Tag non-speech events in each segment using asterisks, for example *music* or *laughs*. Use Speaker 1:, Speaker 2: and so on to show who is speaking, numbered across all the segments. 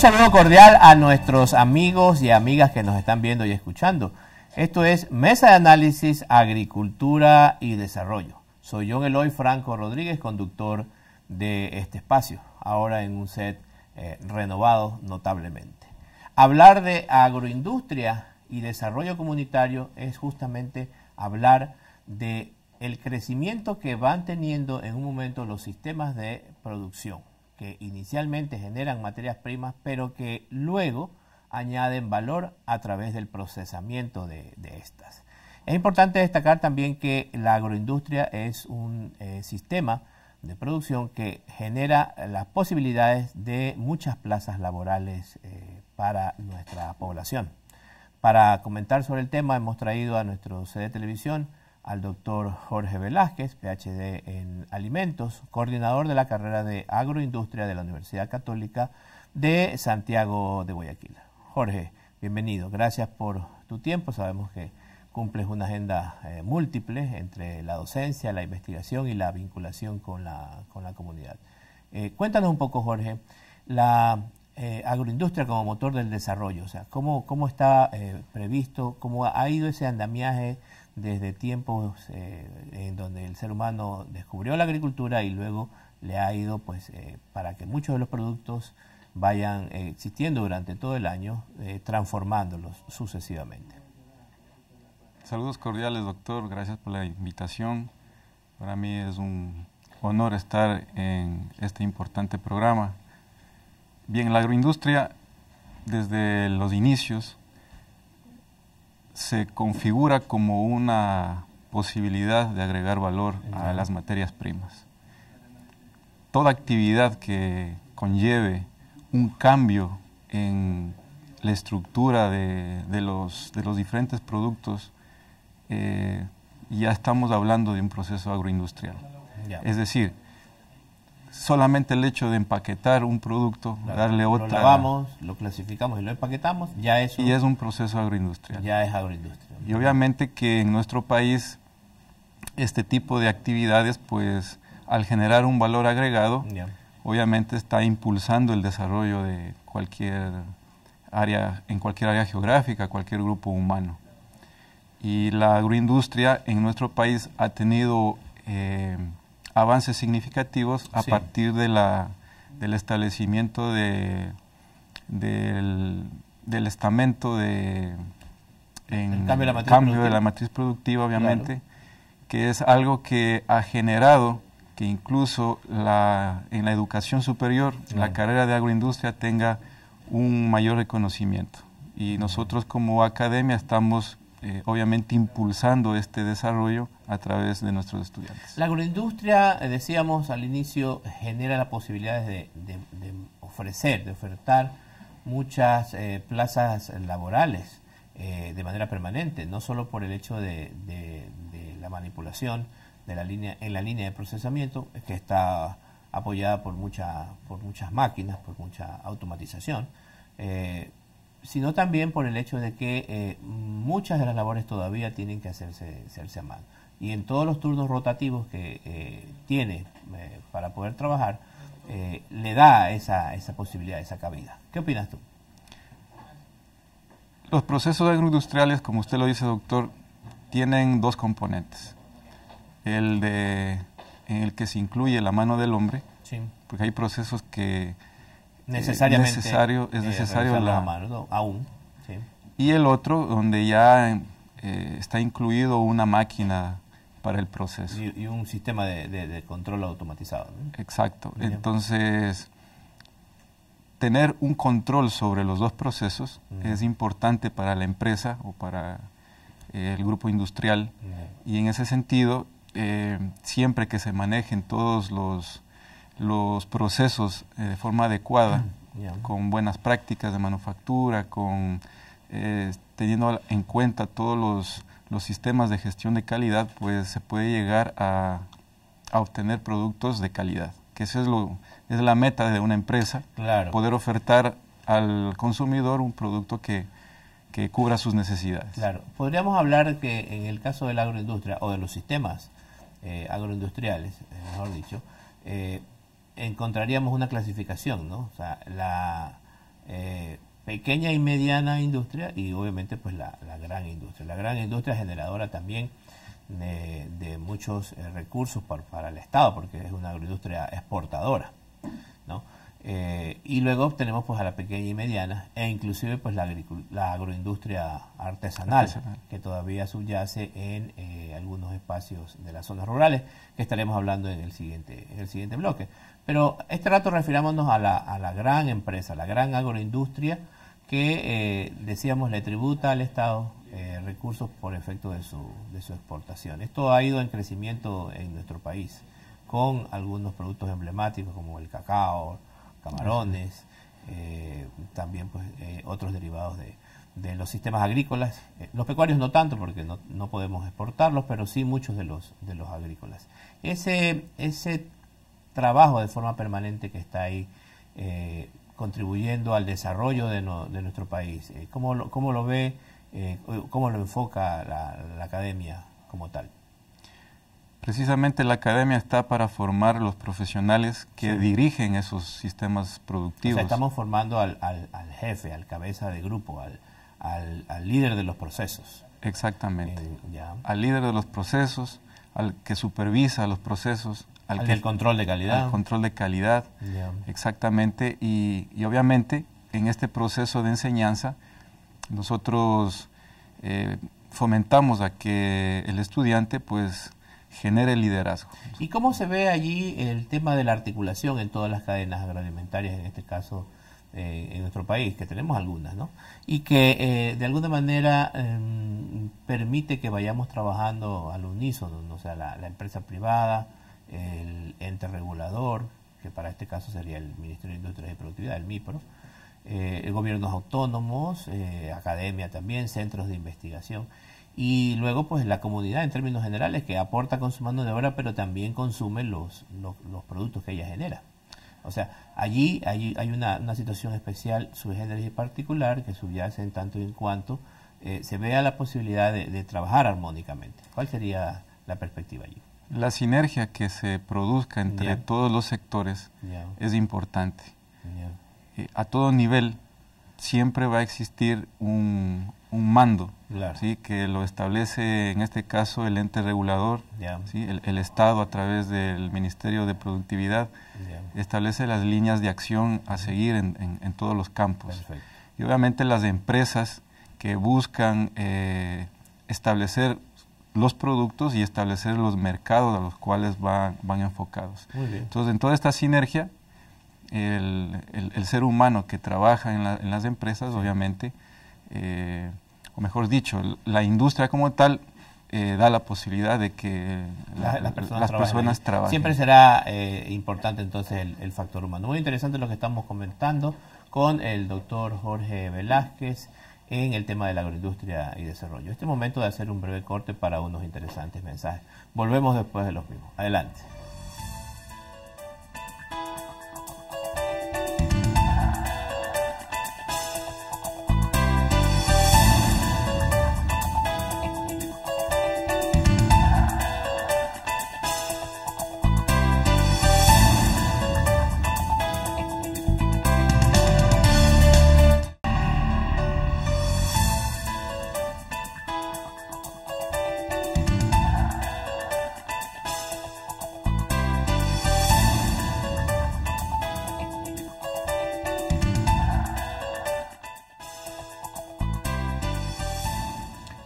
Speaker 1: saludo cordial a nuestros amigos y amigas que nos están viendo y escuchando. Esto es Mesa de Análisis, Agricultura y Desarrollo. Soy John Eloy Franco Rodríguez, conductor de este espacio, ahora en un set eh, renovado notablemente. Hablar de agroindustria y desarrollo comunitario es justamente hablar de el crecimiento que van teniendo en un momento los sistemas de producción que inicialmente generan materias primas, pero que luego añaden valor a través del procesamiento de, de estas. Es importante destacar también que la agroindustria es un eh, sistema de producción que genera las posibilidades de muchas plazas laborales eh, para nuestra población. Para comentar sobre el tema hemos traído a nuestro CD Televisión al doctor Jorge Velázquez, PhD en alimentos, coordinador de la carrera de agroindustria de la Universidad Católica de Santiago de Guayaquil. Jorge, bienvenido. Gracias por tu tiempo. Sabemos que cumples una agenda eh, múltiple entre la docencia, la investigación y la vinculación con la, con la comunidad. Eh, cuéntanos un poco, Jorge, la eh, agroindustria como motor del desarrollo, o sea, cómo, cómo está previsto, cómo ha ido ese andamiaje desde tiempos eh, en donde el ser humano descubrió la agricultura y luego le ha ido pues eh, para que muchos de los productos vayan eh, existiendo durante todo el año, transformándolos sucesivamente.
Speaker 2: Saludos cordiales, doctor. Gracias por la invitación. Para mí es un honor estar en este importante programa. Bien, la agroindustria desde los inicios se configura como una posibilidad de agregar valor a las materias primas. Toda actividad que conlleve un cambio en la estructura de, los, diferentes productos, eh, ya estamos hablando de un proceso agroindustrial. Es decir, solamente el hecho de empaquetar un producto, darle otra... Lo
Speaker 1: lo clasificamos y lo empaquetamos,
Speaker 2: ya eso... Y es un proceso agroindustrial. Ya es agroindustrial. Y obviamente que en nuestro país este tipo de actividades, pues al generar un valor agregado, obviamente está impulsando el desarrollo de cualquier área, en cualquier área geográfica, cualquier grupo humano. Y la agroindustria en nuestro país ha tenido... Eh, avances significativos a partir de la, del establecimiento de, del, estamento de cambio, de la, matriz, productiva, obviamente, que es algo que ha generado que incluso la, en la educación superior la carrera de agroindustria tenga un mayor reconocimiento. Y nosotros como academia estamos eh, obviamente impulsando este desarrollo a través de nuestros estudiantes.
Speaker 1: La agroindustria, eh, decíamos al inicio, genera las posibilidades de, ofrecer, de ofertar muchas eh, plazas laborales eh, de manera permanente, no solo por el hecho de, la manipulación de la línea, en la línea de procesamiento, que está apoyada por, mucha, por muchas máquinas, por mucha automatización, sino también por el hecho de que muchas de las labores todavía tienen que hacerse, hacerse a mano. Y en todos los turnos rotativos que eh,
Speaker 2: tiene eh,
Speaker 1: para poder trabajar, eh, le da esa, esa posibilidad, esa cabida. ¿Qué opinas tú?
Speaker 2: Los procesos agroindustriales, como usted lo dice, doctor, tienen dos componentes. El de en el que se incluye la mano del hombre, porque hay procesos que necesariamente es necesario la,
Speaker 1: mano, aún.
Speaker 2: Y el otro, donde ya está incluido una máquina para el proceso. Y, un
Speaker 1: sistema de,
Speaker 2: control automatizado. Exacto. Entonces, tener un control sobre los dos procesos es importante para la empresa o para eh, el grupo industrial. Y en ese sentido, eh, siempre que se manejen todos los, los procesos eh, de forma adecuada, con buenas prácticas de manufactura, con teniendo en cuenta todos los los sistemas de gestión de calidad, pues se puede llegar a, obtener productos de calidad, que esa es, lo, es la meta de una empresa, poder ofertar al consumidor un producto que, cubra sus necesidades.
Speaker 1: Claro, podríamos hablar que en el caso de la agroindustria o de los sistemas eh, agroindustriales, eh, mejor dicho, eh, encontraríamos una clasificación, ¿no? O sea, la, pequeña y mediana industria y obviamente pues la, gran industria. La gran industria generadora también de, de muchos eh, recursos para, para el Estado porque es una agroindustria exportadora. ¿no? Eh, y luego tenemos pues a la pequeña y mediana e inclusive pues la, la agroindustria artesanal, que todavía subyace en eh, algunos espacios de las zonas rurales que estaremos hablando en el siguiente en el siguiente bloque pero este rato refirámonos a la, a la gran empresa la gran agroindustria que eh, decíamos le tributa al estado recursos por efecto de su, de su exportación esto ha ido en crecimiento en nuestro país con algunos productos emblemáticos como el cacao
Speaker 2: camarones,
Speaker 1: eh, también pues eh, otros derivados de, los sistemas agrícolas. Eh, los pecuarios no tanto porque no, no, podemos exportarlos, pero sí muchos de los, de los agrícolas. Ese, ese trabajo de forma permanente que está ahí contribuyendo al desarrollo de, nuestro país, ¿cómo, lo, ¿cómo lo ve? cómo lo enfoca la, la academia como tal.
Speaker 2: Precisamente la academia está para formar los profesionales que dirigen esos sistemas productivos. O sea, estamos
Speaker 1: formando al,
Speaker 2: jefe, al cabeza de grupo, al, líder de los procesos. Exactamente. Eh, al líder de los procesos, al que supervisa los procesos. Al, que, el control de calidad. Al control de calidad. Exactamente. Y, y, obviamente en este proceso de enseñanza nosotros eh, fomentamos a que el estudiante pues genere liderazgo. ¿Y cómo se ve
Speaker 1: allí el tema de la articulación en todas las cadenas agroalimentarias, en este caso eh, en nuestro país, que tenemos algunas, ¿no? Y que eh, de alguna manera em, permite que vayamos trabajando al unísono, o sea, la, la empresa privada, el ente regulador, que para este caso sería el Ministerio de Industria y Productividad, el MIPRO, eh, gobiernos autónomos, academia también, centros de investigación y luego pues la comunidad en términos generales que aporta consumando de obra pero también consume los, los, productos que ella genera. O sea, allí, allí hay una, una situación especial, su energía particular, que subyace en tanto y en cuanto eh, se vea la posibilidad de, trabajar armónicamente. ¿Cuál sería la perspectiva allí?
Speaker 2: La sinergia que se produzca entre todos los sectores es importante. Eh, a todo nivel siempre va a existir un, un mando, que lo establece en este caso el ente regulador, el, Estado a través del Ministerio de Productividad, establece las líneas de acción a seguir en, todos los campos. Y obviamente las empresas que buscan eh, establecer los productos y establecer los mercados a los cuales van, van enfocados. Entonces, en toda esta sinergia, el, ser humano que trabaja en, en las empresas, obviamente, eh, o mejor dicho, la industria como tal eh, da la posibilidad de que las personas trabajen. Siempre
Speaker 1: será eh, importante entonces el, el, factor humano. Muy interesante lo que estamos comentando con el doctor Jorge Velázquez en el tema de la agroindustria y desarrollo. Este momento de hacer un breve corte para unos interesantes mensajes. Volvemos después de los mismos. Adelante.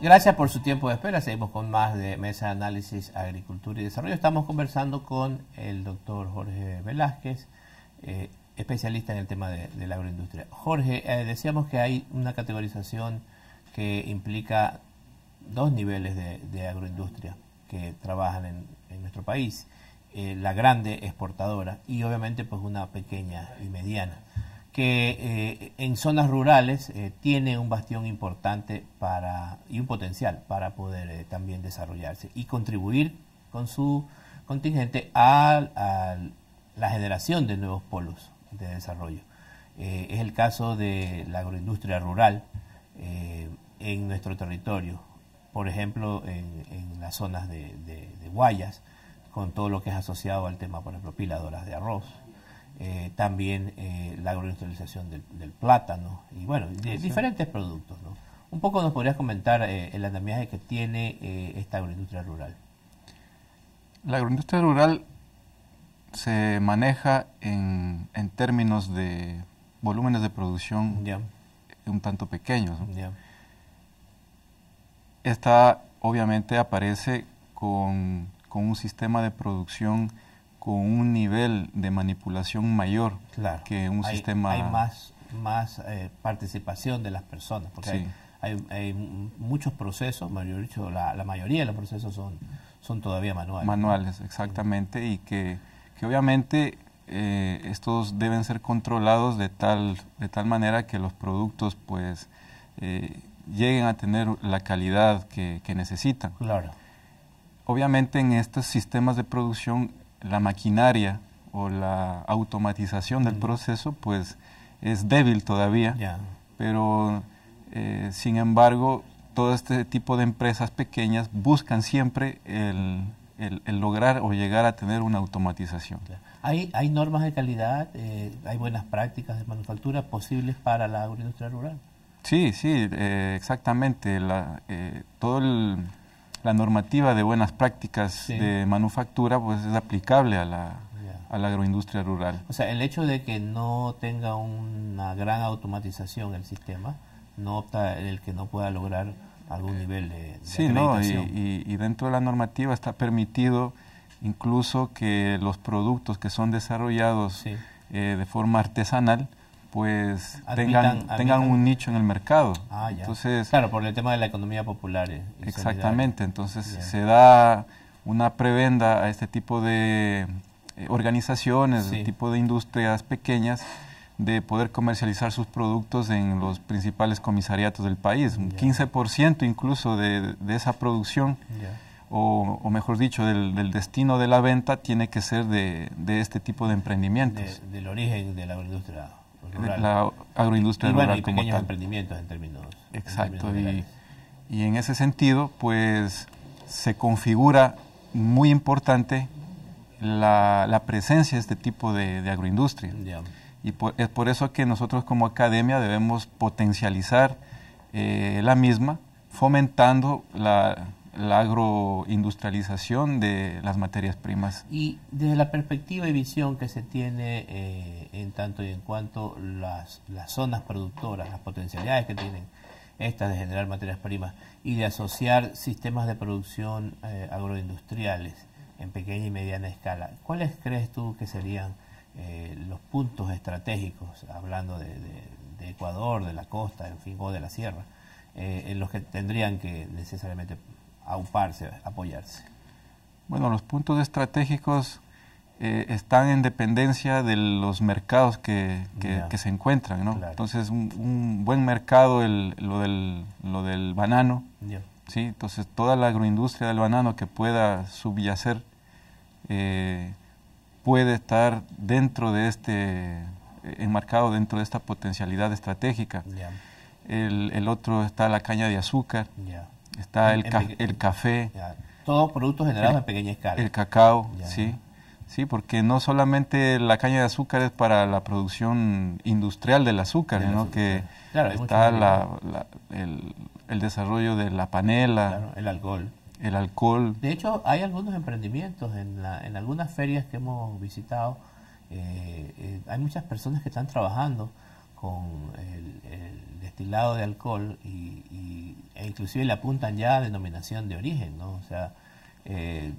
Speaker 1: Gracias por su tiempo de espera. Seguimos con más de Mesa de Análisis Agricultura y Desarrollo. Estamos conversando con el doctor Jorge Velázquez, eh, especialista en el tema de, la agroindustria. Jorge, eh, decíamos que hay una categorización que implica dos niveles de, agroindustria que trabajan en, nuestro país. Eh, la grande exportadora y obviamente pues una pequeña y mediana que eh, en zonas rurales eh, tiene un bastión importante para, y un potencial para poder eh, también desarrollarse y contribuir con su contingente a, la generación de nuevos polos de desarrollo. es el caso de la agroindustria rural en nuestro territorio, por ejemplo, en, las zonas de, de Guayas, con todo lo que es asociado al tema, por ejemplo, piladoras de arroz, eh, también eh, la agroindustrialización del, plátano y bueno, diferentes productos. Un poco nos podrías comentar eh, el andamiaje que tiene esta agroindustria rural.
Speaker 2: La agroindustria rural se maneja en, en términos de volúmenes de producción un tanto pequeños. Esta obviamente aparece con, con un sistema de producción con un nivel de manipulación mayor claro. que un sistema... Hay
Speaker 1: más, más eh, participación de las personas, porque hay, muchos procesos, mayor dicho, la, mayoría de los procesos son, son todavía manuales.
Speaker 2: Manuales, exactamente, y que, que obviamente eh, estos deben ser controlados de tal, de tal manera que los productos pues eh, lleguen a tener la calidad que, que necesitan. Claro. Obviamente en estos sistemas de producción la maquinaria o la automatización del proceso pues es débil todavía, pero eh, sin embargo todo este tipo de empresas pequeñas buscan siempre el, el, lograr o llegar a tener una automatización.
Speaker 1: ¿Hay, ¿Hay, normas de calidad, eh, hay buenas prácticas de manufactura posibles para la agroindustria rural?
Speaker 2: Sí, sí, eh, exactamente. La, todo el la normativa de buenas prácticas de manufactura pues es aplicable a la, agroindustria rural.
Speaker 1: O sea, el hecho de que no tenga una gran automatización el sistema, no opta el que no pueda lograr algún nivel de, sí, No,
Speaker 2: y, dentro de la normativa está permitido incluso que los productos que son desarrollados eh, de forma artesanal pues tengan, un nicho en el mercado. Ah, entonces, claro, por el tema de la economía popular. exactamente, entonces se da una prebenda a este tipo de eh, organizaciones, este tipo de industrias pequeñas de poder comercializar sus productos en los principales comisariatos del país. Un 15% incluso de, esa producción, o, mejor dicho, del, destino de la venta, tiene que ser de, este tipo de emprendimientos.
Speaker 1: del origen de la industria la agroindustria y y pequeños emprendimientos en términos. Exacto,
Speaker 2: y, en ese sentido, pues se configura muy importante la, presencia de este tipo de, agroindustria. Y es por eso que nosotros como academia debemos potencializar eh, la misma, fomentando la, la agroindustrialización de las materias primas. Y desde la
Speaker 1: perspectiva y visión que se tiene eh, en tanto y en cuanto las, zonas productoras, las potencialidades que tienen estas de generar materias primas y de asociar sistemas de producción eh, agroindustriales en pequeña y mediana escala, ¿cuáles crees tú que serían eh, los puntos estratégicos, hablando de, Ecuador, de la costa, en fin, o de la sierra, en los que tendrían que necesariamente auparse, apoyarse?
Speaker 2: Bueno, los puntos estratégicos eh, están en dependencia de los mercados que, se encuentran, ¿no? Entonces, un, buen mercado, lo, del, lo del banano, ¿sí? Entonces, toda la agroindustria del banano que pueda subyacer eh, puede estar dentro de este, eh, enmarcado dentro de esta potencialidad estratégica. El, el, otro está la caña de azúcar, está el, café.
Speaker 1: todo Todos productos generados en pequeña
Speaker 2: escala. El cacao, sí. Sí, porque no solamente la caña de azúcar es para la producción industrial del azúcar, que está el, desarrollo de la panela. el alcohol. El alcohol.
Speaker 1: De hecho, hay algunos emprendimientos en, en algunas ferias que hemos visitado. Eh, eh, hay muchas personas que están trabajando con el, destilado de alcohol y, e inclusive le apuntan ya a denominación de origen, ¿no? O sea, eh,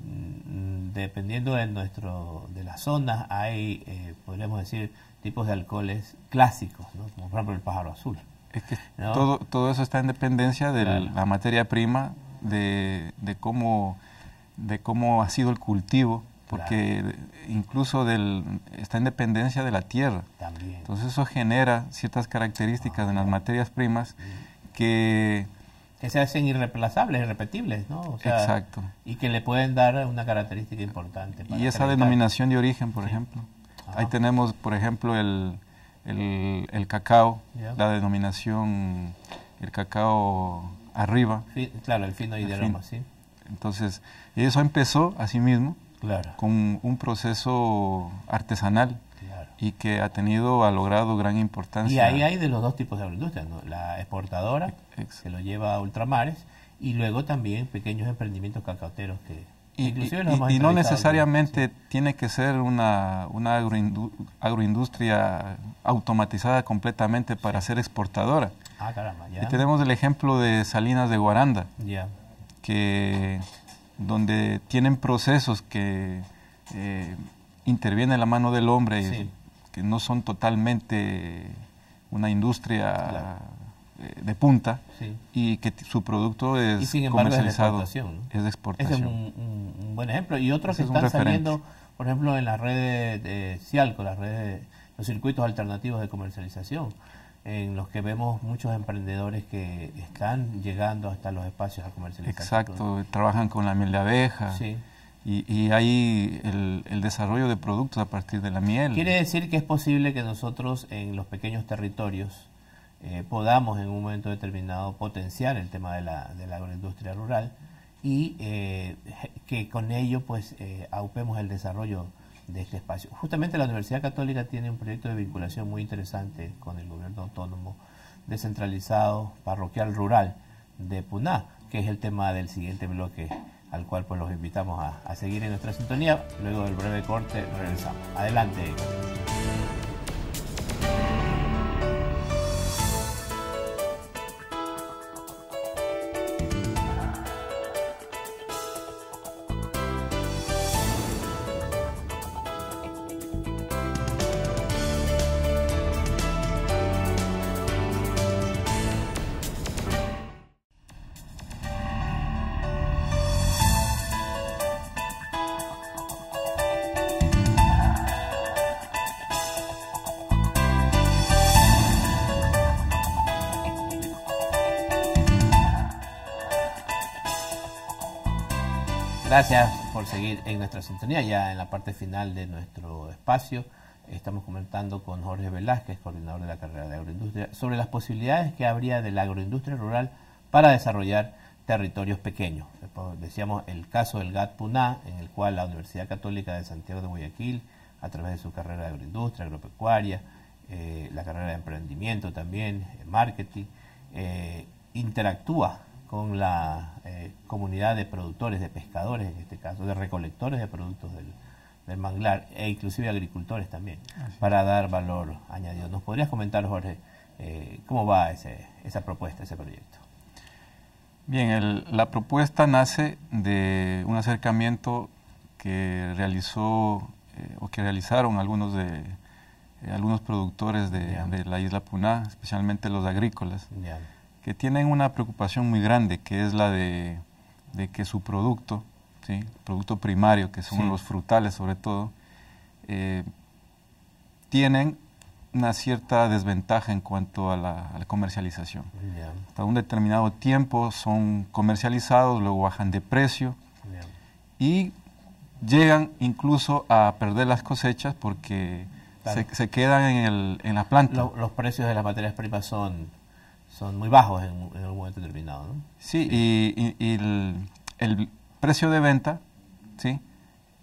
Speaker 1: dependiendo de nuestro de las zonas hay, eh, podríamos decir, tipos de alcoholes clásicos, Como por ejemplo el pájaro azul. todo,
Speaker 2: todo eso está en dependencia de la materia prima, de, de, cómo, de cómo ha sido el cultivo porque incluso del, está en dependencia de la tierra. Entonces eso genera ciertas características en las ah. materias primas que... Que se hacen irreemplazables, irrepetibles,
Speaker 1: ¿no? exacto. Y que le pueden dar una característica importante. y esa
Speaker 2: denominación de origen, por ejemplo. Ahí tenemos, por ejemplo, el, cacao, la denominación, el cacao arriba. claro, el fino y de sí. Entonces, eso empezó a sí mismo con un proceso artesanal y que ha tenido, ha logrado gran importancia. Y ahí hay
Speaker 1: de los dos tipos de agroindustria, la exportadora, que lo lleva a ultramares, y luego también pequeños emprendimientos cacauteros que... Y, no necesariamente
Speaker 2: tiene que ser una, agroindustria automatizada completamente para ser exportadora. Ah, caramba, ¿ya? Y tenemos el ejemplo de Salinas de Guaranda, ya. que donde tienen procesos que eh, intervienen en la mano del hombre, que no son totalmente una industria eh, de punta y que su producto es comercializado. Es de exportación. Es,
Speaker 1: un, buen ejemplo. Y otros están saliendo, por ejemplo, en las redes de Cialco, las redes los circuitos alternativos de comercialización en los que vemos muchos emprendedores que están llegando hasta los espacios a comercializar.
Speaker 2: Exacto, trabajan con la miel de abeja. Sí. Y, hay el, desarrollo de productos a partir de la miel. Quiere
Speaker 1: decir que es posible que nosotros en los pequeños territorios eh, podamos en un momento determinado potenciar el tema de la, agroindustria rural y eh, que con ello pues eh, aupemos el desarrollo de este espacio. Justamente la Universidad Católica tiene un proyecto de vinculación muy interesante con el gobierno autónomo descentralizado parroquial rural de Puná, que es el tema del siguiente bloque al cual pues los invitamos a, a seguir en nuestra sintonía. Luego del breve corte regresamos. Adelante. Gracias por seguir en nuestra sintonía. Ya en la parte final de nuestro espacio estamos comentando con Jorge Velázquez, coordinador de la carrera de agroindustria, sobre las posibilidades que habría de la agroindustria rural para desarrollar territorios pequeños. Decíamos el caso del GAT PUNA, en el cual la Universidad Católica de Santiago de Guayaquil, a través de su carrera de agroindustria, agropecuaria, eh, la carrera de emprendimiento también, eh, marketing, eh, interactúa con la eh, comunidad de productores, de pescadores en este caso, de recolectores de productos del, manglar e inclusive agricultores también, ah, para dar valor añadido. ¿Nos podrías comentar, Jorge, eh, cómo va esa propuesta, ese proyecto?
Speaker 2: Bien, la propuesta nace de un acercamiento que realizó eh, o que realizaron algunos de algunos productores de, la isla Puná, especialmente los agrícolas que tienen una preocupación muy grande, que es la de, que su producto, El producto primario, que son los frutales sobre todo, eh, tienen una cierta desventaja en cuanto a la, comercialización. Hasta un determinado tiempo son comercializados, luego bajan de precio y llegan incluso a perder las cosechas porque se, quedan en, la planta. los precios de las materias primas
Speaker 1: son son muy bajos en, en algún momento determinado. ¿no?
Speaker 2: Sí, Y, el, precio de venta, ¿sí?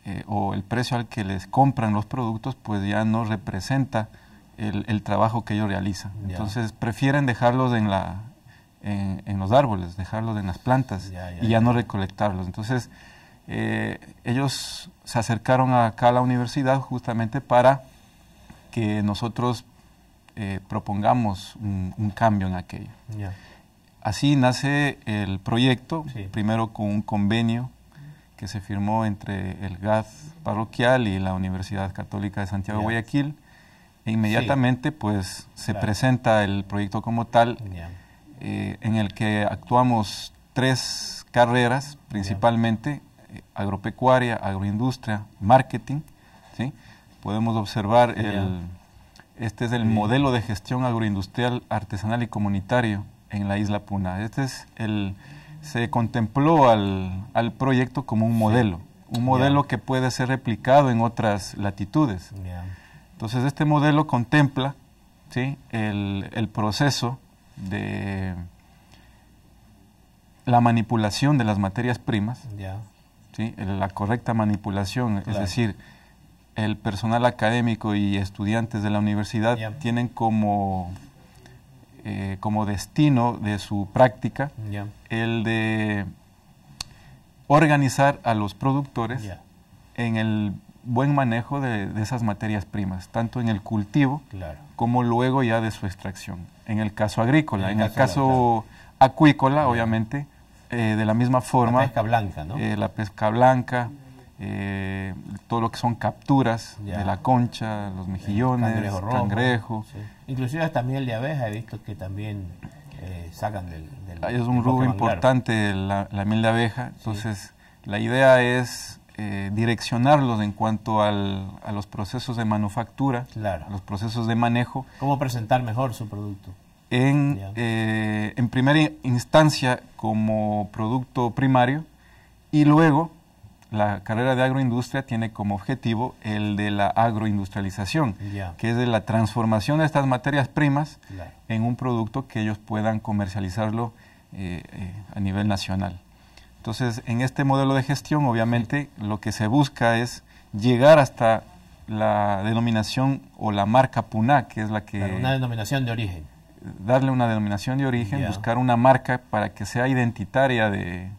Speaker 2: Eh, o el precio al que les compran los productos, pues ya no representa el, trabajo que ellos realizan. Entonces prefieren dejarlos en, la, en, los árboles, dejarlos en las plantas y ya, no recolectarlos. Entonces eh, ellos se acercaron acá a la universidad justamente para que nosotros eh, propongamos un, cambio en aquello. Así nace el proyecto, primero con un convenio que se firmó entre el GAS parroquial y la Universidad Católica de Santiago Guayaquil. E inmediatamente pues se presenta el proyecto como tal, eh, en el que actuamos tres carreras principalmente, eh, agropecuaria, agroindustria, marketing. ¿sí? Podemos observar el este es el mm. modelo de gestión agroindustrial, artesanal y comunitario en la isla Puna. Este es el, se contempló al, al proyecto como un modelo, un modelo que puede ser replicado en otras latitudes. Entonces, este modelo contempla ¿sí? el, proceso de la manipulación de las materias primas, la correcta manipulación, es decir, el personal académico y estudiantes de la universidad tienen como, eh, como destino de su práctica el de organizar a los productores en el buen manejo de, esas materias primas, tanto en el cultivo como luego ya de su extracción. En el caso agrícola, en, el caso acuícola, obviamente, eh, de la misma forma. La pesca blanca, ¿no? Eh, la pesca blanca, eh, todo lo que son capturas de la concha, los mejillones, cangrejo,
Speaker 1: Inclusive también miel de abeja, he visto que también eh, sacan del, del, ah, Es un rubro importante
Speaker 2: la, miel de abeja, entonces la idea es eh, direccionarlos en cuanto a los procesos de manufactura, los procesos de manejo. ¿Cómo presentar mejor su producto? En, en primera instancia como producto primario
Speaker 1: y luego
Speaker 2: la carrera de agroindustria tiene como objetivo el de la agroindustrialización, que es de la transformación de estas materias primas en un producto que ellos puedan comercializarlo eh, eh, a nivel nacional. Entonces, en este modelo de gestión, obviamente, lo que se busca es llegar hasta la denominación o la marca PUNA, que es la que... una
Speaker 1: denominación de origen.
Speaker 2: Darle una denominación de origen, buscar una marca para que sea identitaria de,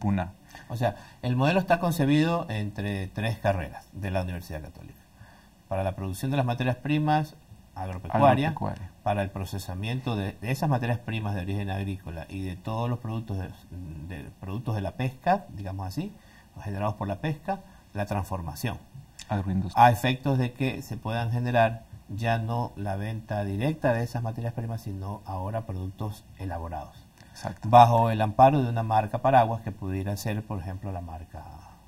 Speaker 2: PUNA.
Speaker 1: O sea, el modelo está concebido entre tres carreras de la Universidad Católica. Para la producción de las materias primas agropecuarias, para el procesamiento de, esas materias primas de origen agrícola y de todos los productos de, productos de la pesca, digamos así, generados por la pesca, la transformación. A efectos de que se puedan generar ya no la venta directa de esas materias primas, sino ahora productos elaborados bajo el amparo de una marca paraguas que pudiera ser, por ejemplo, la marca,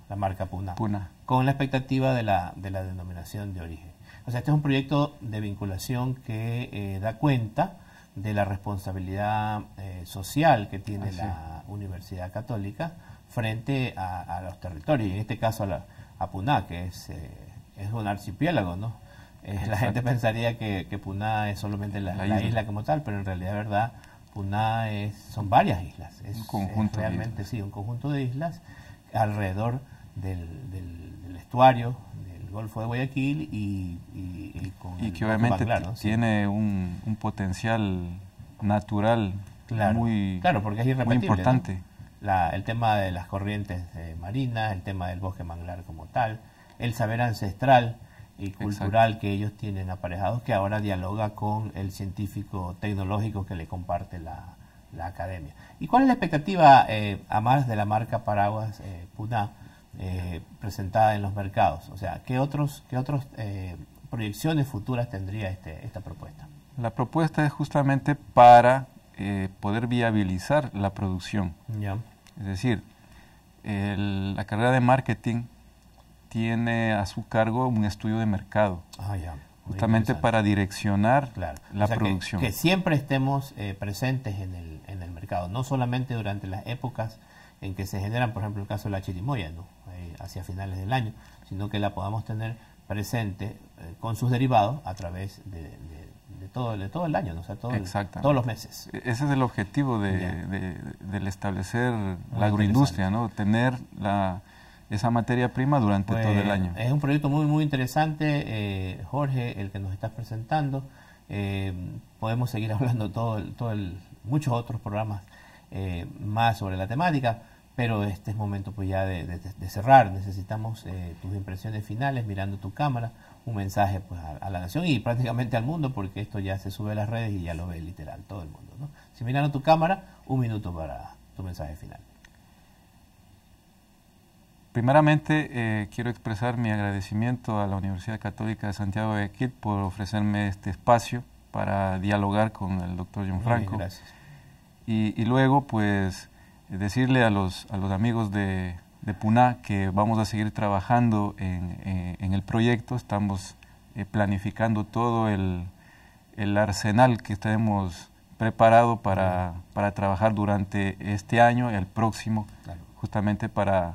Speaker 1: la marca Puna, Puna. con la expectativa de la, de la denominación de origen. O sea, este es un proyecto de vinculación que eh, da cuenta de la responsabilidad eh, social que tiene la Universidad Católica frente a, los territorios, y en este caso a, la, a Puná, que es, eh, es un archipiélago, ¿no? la gente pensaría que, que, Puná es solamente la, isla. la, isla como tal, pero en realidad, ¿verdad? Puna es, son varias islas. Es, conjunto realmente, sí, un conjunto de islas alrededor del, del, estuario del Golfo de Guayaquil y, y, con que obviamente
Speaker 2: tiene un, potencial natural muy, claro, porque es importante. el tema
Speaker 1: de las corrientes eh, marinas, el tema del bosque manglar como tal, el saber ancestral y cultural que ellos tienen aparejados que ahora dialoga con el científico tecnológico que le comparte la, la academia. ¿Y cuál es la expectativa, eh, a más de la marca Paraguas eh, Puna, eh, presentada en los mercados? O sea, ¿qué otros, qué otros eh, proyecciones futuras tendría este, esta propuesta?
Speaker 2: La propuesta es justamente para poder viabilizar la producción. Es decir, la carrera de marketing tiene a su cargo un estudio de mercado. Ah, ya. Justamente para direccionar la producción. Que, siempre
Speaker 1: estemos eh, presentes en el, en el mercado, no solamente durante las épocas en que se generan, por ejemplo, el caso de la chirimoya, ¿no? Eh, hacia finales del año, sino que la podamos tener presente eh, con sus derivados a través de, todo, de todo el año, ¿no? o sea, todos los meses.
Speaker 2: E-, ese es el objetivo de, del establecer la agroindustria, ¿no? tener la, esa materia prima durante todo el pues, año. Es un proyecto muy, muy
Speaker 1: interesante, eh, Jorge, el que nos estás presentando. Eh, podemos seguir *laughs* hablando todo, todo el, muchos otros programas eh, más sobre la temática, pero este es momento pues ya de, cerrar. Necesitamos tus impresiones finales mirando tu cámara, un mensaje pues a, la nación y prácticamente al mundo, porque esto ya se sube a las redes y ya lo ve literal todo el mundo. ¿no? Si mirando tu cámara, un minuto para tu mensaje final.
Speaker 2: Primeramente, eh, quiero expresar mi agradecimiento a la Universidad Católica de Santiago de Quil por ofrecerme este espacio para dialogar con el doctor John Franco. Y, luego, pues, decirle a los, a los amigos de, de Puná que vamos a seguir trabajando en, eh, el proyecto. Estamos eh, planificando todo el, arsenal que tenemos preparado para, trabajar durante este año y el próximo, justamente para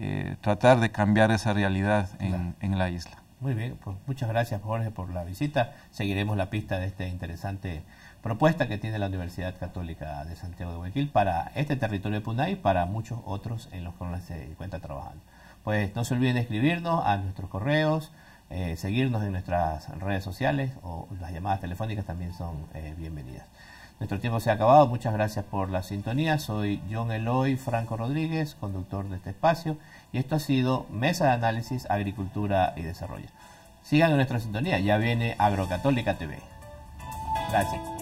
Speaker 2: eh, tratar de cambiar esa realidad en, la isla.
Speaker 1: Muy bien, pues muchas gracias Jorge por la visita. Seguiremos la pista de esta interesante propuesta que tiene la Universidad Católica de Santiago de Guayaquil para este territorio de Punay y para muchos otros en los que se encuentra trabajando. Pues no se olviden escribirnos a nuestros correos, eh, seguirnos en nuestras redes sociales o las llamadas telefónicas también son eh, bienvenidas. Nuestro tiempo se ha acabado. Muchas gracias por la sintonía. Soy John Eloy Franco Rodríguez, conductor de este espacio. Y esto ha sido Mesa de Análisis, Agricultura y Desarrollo. Sigan nuestra sintonía. Ya viene Agrocatólica TV. Gracias.